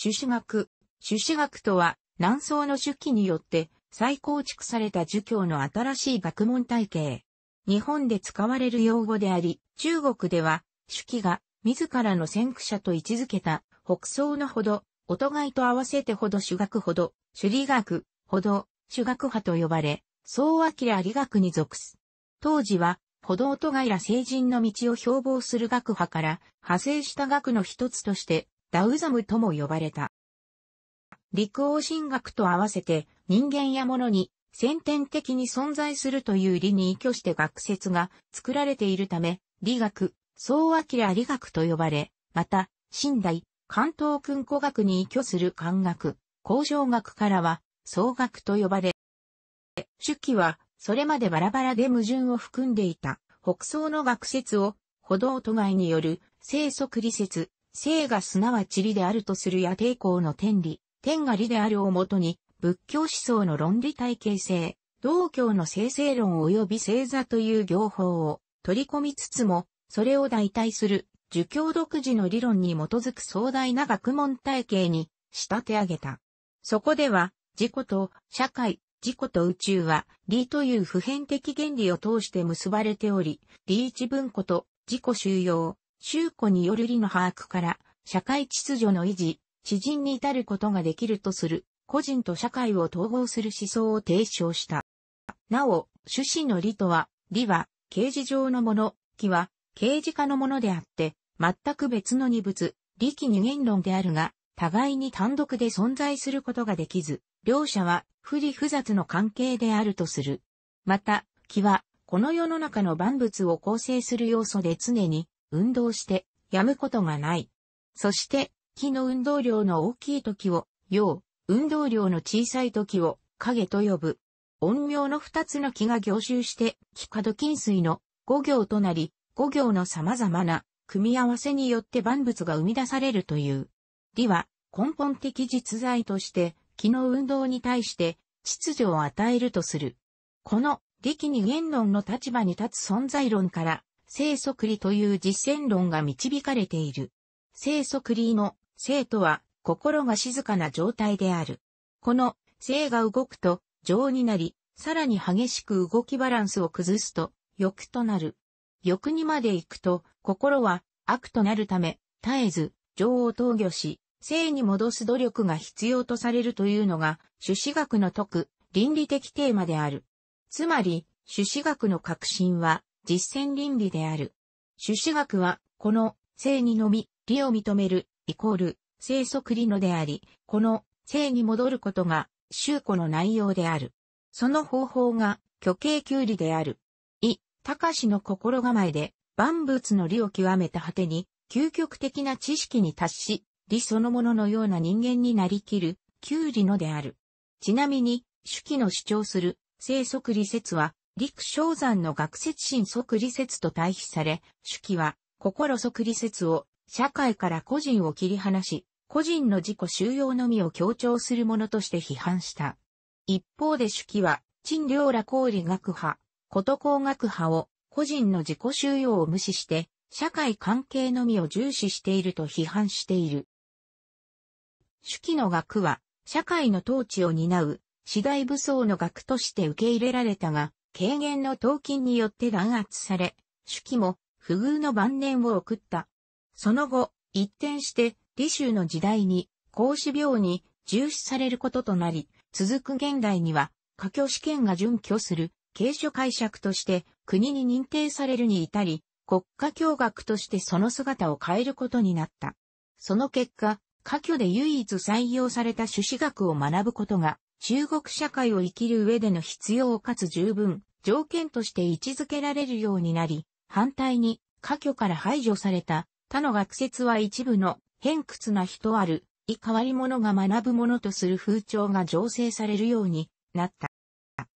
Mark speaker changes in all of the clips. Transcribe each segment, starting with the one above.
Speaker 1: 種子学。種子学とは、南宋の主機によって再構築された儒教の新しい学問体系。日本で使われる用語であり、中国では、主記が自らの先駆者と位置づけた北宋のほど、お互いと合わせてほど主学ほど、朱理学、ほど、主学派と呼ばれ、宋明理学に属す。当時は、ほどおといら成人の道を標榜する学派から派生した学の一つとしてダウザムとも呼ばれた。陸王神学と合わせて人間や物に先天的に存在するという理に依拠して学説が作られているため、理学、総明理学と呼ばれ、また、神代、関東君古学に依拠する漢学、工場学からは、総学と呼ばれ、主記は、それまでバラバラで矛盾を含んでいた、北宋の学説を、歩道都外による、生息理説、生がすなわち理であるとする野抵抗の天理、天が理であるをもとに、仏教思想の論理体系性、道教の生成論及び星座という行法を取り込みつつも、それを代替する、儒教独自の理論に基づく壮大な学問体系に仕立て上げた。そこでは、自己と社会、自己と宇宙は、理という普遍的原理を通して結ばれており、理一文庫と自己収容、中古による理の把握から、社会秩序の維持、知人に至ることができるとする、個人と社会を統合する思想を提唱した。なお、趣旨の理とは、理は、刑事上のもの、気は、刑事化のものであって、全く別の二物、理気二元論であるが、互いに単独で存在することができず、両者は不利不雑の関係であるとする。また、気は、この世の中の万物を構成する要素で常に運動して、やむことがない。そして、木の運動量の大きい時を、陽、運動量の小さい時を、影と呼ぶ。陰陽の二つの木が凝集して、木角度金水の五行となり、五行の様々な組み合わせによって万物が生み出されるという。理は根本的実在として、気の運動に対して秩序を与えるとする。この力に言論の立場に立つ存在論から、生即理という実践論が導かれている。生即理の生とは心が静かな状態である。この生が動くと情になり、さらに激しく動きバランスを崩すと欲となる。欲にまで行くと心は悪となるため、絶えず情を投与し、生に戻す努力が必要とされるというのが、趣旨学の解く倫理的テーマである。つまり、趣旨学の革新は、実践倫理である。朱子学は、この、性にのみ、理を認める、イコール、生即理のであり、この、性に戻ることが、宗古の内容である。その方法が、虚形ウ理である。い、高の心構えで、万物の理を極めた果てに、究極的な知識に達し、理そのもののような人間になりきる、ウ理のである。ちなみに、主記の主張する、生息理説は、陸昇山の学説心即理説と対比され、手記は、心即理説を、社会から個人を切り離し、個人の自己収容のみを強調するものとして批判した。一方で手記は、陳良ら公理学派、こと工学派を、個人の自己収容を無視して、社会関係のみを重視していると批判している。手記の学は、社会の統治を担う、次第武装の学として受け入れられたが、軽減の闘金によって弾圧され、手記も不遇の晩年を送った。その後、一転して、李州の時代に、孔子病に重視されることとなり、続く現代には、科挙試験が準拠する、軽所解釈として国に認定されるに至り、国家教学としてその姿を変えることになった。その結果、科挙で唯一採用された朱子学を学ぶことが中国社会を生きる上での必要かつ十分、条件として位置づけられるようになり、反対に、過去から排除された、他の学説は一部の、偏屈な人ある、い変わり者が学ぶものとする風潮が醸成されるようになった。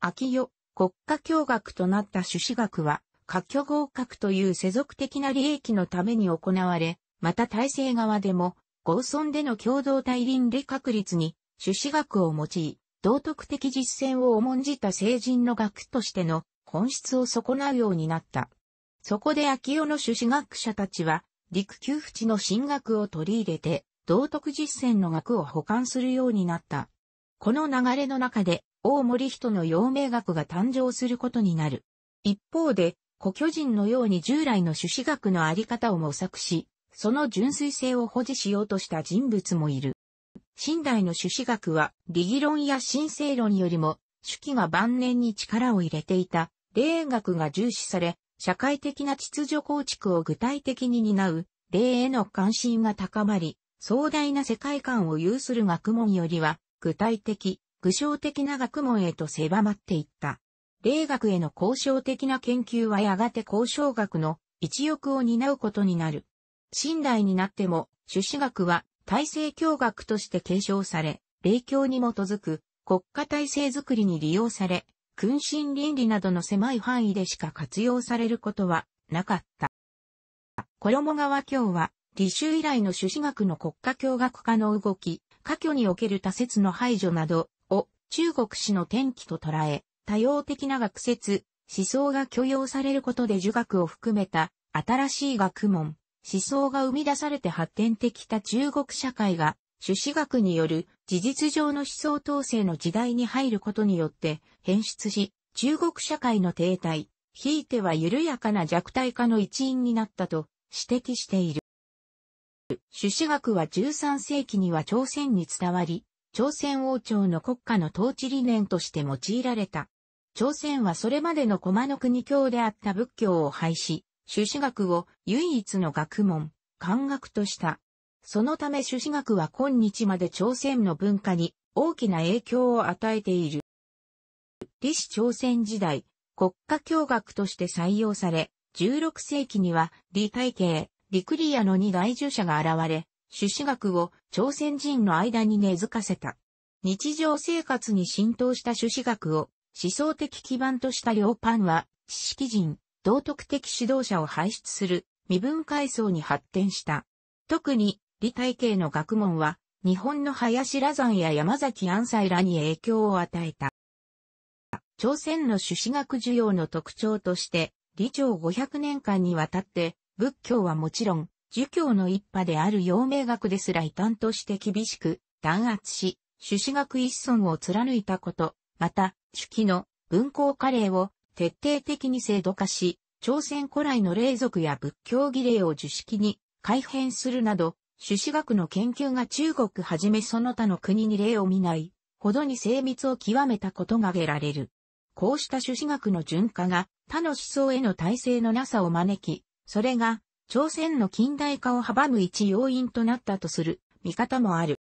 Speaker 1: 秋代、国家教学となった朱子学は、科挙合格という世俗的な利益のために行われ、また体制側でも、合村での共同体倫理確立に、朱子学を用い、道徳的実践を重んじた成人の学としての本質を損なうようになった。そこで秋代の朱子学者たちは、陸九淵の進学を取り入れて、道徳実践の学を補完するようになった。この流れの中で、大森人の陽明学が誕生することになる。一方で、古巨人のように従来の朱子学のあり方を模索し、その純粋性を保持しようとした人物もいる。新代の朱子学は、理義論や神聖論よりも、主期が晩年に力を入れていた、霊園学が重視され、社会的な秩序構築を具体的に担う、霊への関心が高まり、壮大な世界観を有する学問よりは、具体的、具象的な学問へと狭まっていった。霊学への交渉的な研究はやがて交渉学の一翼を担うことになる。新代になっても、朱子学は体制教学として継承され、霊教に基づく国家体制づくりに利用され、君臣倫理などの狭い範囲でしか活用されることはなかった。衣川教は、履修以来の朱子学の国家教学化の動き、科挙における多説の排除などを中国史の転機と捉え、多様的な学説、思想が許容されることで儒学を含めた新しい学問、思想が生み出されて発展できた中国社会が、朱子学による事実上の思想統制の時代に入ることによって変質し、中国社会の停滞、ひいては緩やかな弱体化の一因になったと指摘している。朱子学は13世紀には朝鮮に伝わり、朝鮮王朝の国家の統治理念として用いられた。朝鮮はそれまでの駒の国教であった仏教を廃止、朱子学を唯一の学問、漢学とした。そのため朱子学は今日まで朝鮮の文化に大きな影響を与えている。李氏朝鮮時代、国家教学として採用され、16世紀には李体系、李クリアの二大住者が現れ、朱子学を朝鮮人の間に根付かせた。日常生活に浸透した朱子学を思想的基盤とした両パンは知識人、道徳的指導者を輩出する身分階層に発展した。特に、理体系の学問は、日本の林羅山や山崎安西らに影響を与えた。朝鮮の朱子学需要の特徴として、理長500年間にわたって、仏教はもちろん、儒教の一派である陽明学ですら異端として厳しく弾圧し、朱子学一尊を貫いたこと、また、朱記の文法カレーを徹底的に制度化し、朝鮮古来の霊族や仏教儀礼を樹式に改変するなど、朱子学の研究が中国はじめその他の国に例を見ないほどに精密を極めたことが挙げられる。こうした朱子学の順化が他の思想への体制のなさを招き、それが朝鮮の近代化を阻む一要因となったとする見方もある。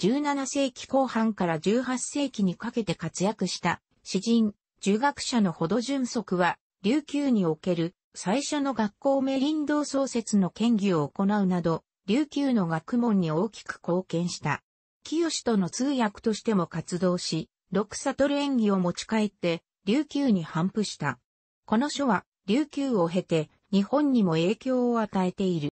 Speaker 1: 17世紀後半から18世紀にかけて活躍した詩人、儒学者のほど純則は、琉球における最初の学校名林道創設の研議を行うなど、琉球の学問に大きく貢献した。清との通訳としても活動し、六悟演技を持ち帰って、琉球に反布した。この書は、琉球を経て、日本にも影響を与えている。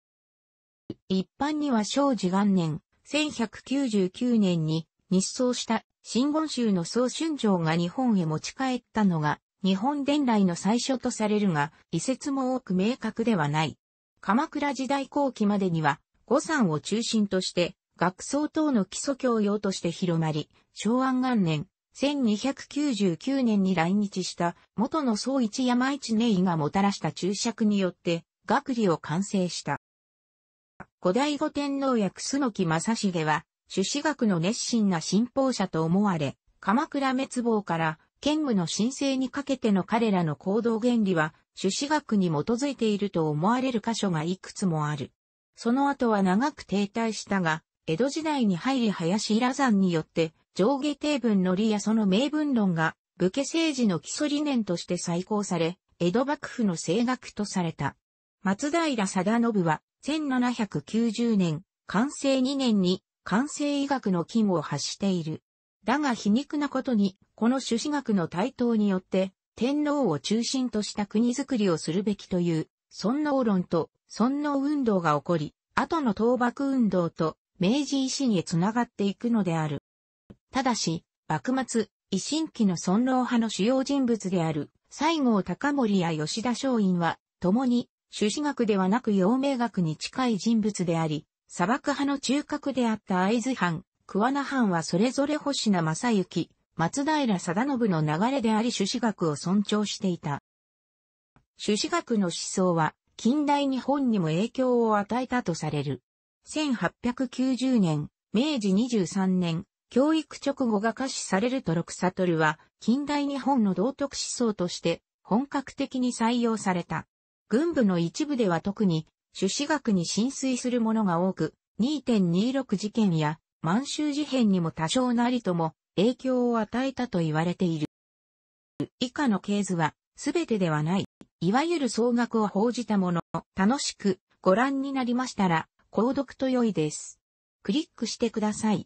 Speaker 1: 一般には正治元年、1199年に日創した真言宗の総春城が日本へ持ち帰ったのが、日本伝来の最初とされるが、遺説も多く明確ではない。鎌倉時代後期までには、五山を中心として、学僧等の基礎教養として広まり、昭和元年、1299年に来日した元の総一山一寧医がもたらした注釈によって、学理を完成した。古代五天皇役楠木正成は、朱子学の熱心な信奉者と思われ、鎌倉滅亡から剣務の申請にかけての彼らの行動原理は、朱子学に基づいていると思われる箇所がいくつもある。その後は長く停滞したが、江戸時代に入り林良山によって上下定文の理やその名分論が武家政治の基礎理念として再考され、江戸幕府の政学とされた。松平定信は1790年、完成2年に完成医学の金を発している。だが皮肉なことに、この朱子学の台頭によって、天皇を中心とした国づくりをするべきという、尊皇論と尊皇運動が起こり、後の倒幕運動と明治維新へつながっていくのである。ただし、幕末、維新期の尊皇派の主要人物である、西郷隆盛や吉田松陰は、共に、朱子学ではなく陽明学に近い人物であり、砂漠派の中核であった会津藩、桑名藩はそれぞれ星名正幸、松平貞信の流れであり朱子学を尊重していた。朱子学の思想は近代日本にも影響を与えたとされる。1890年、明治23年、教育直後が可視されると六悟は近代日本の道徳思想として本格的に採用された。軍部の一部では特に朱子学に浸水するものが多く、2.26事件や満州事変にも多少なりとも影響を与えたと言われている。以下の系図は、全てではない、いわゆる総額を報じたもの、楽しくご覧になりましたら、購読と良いです。クリックしてください。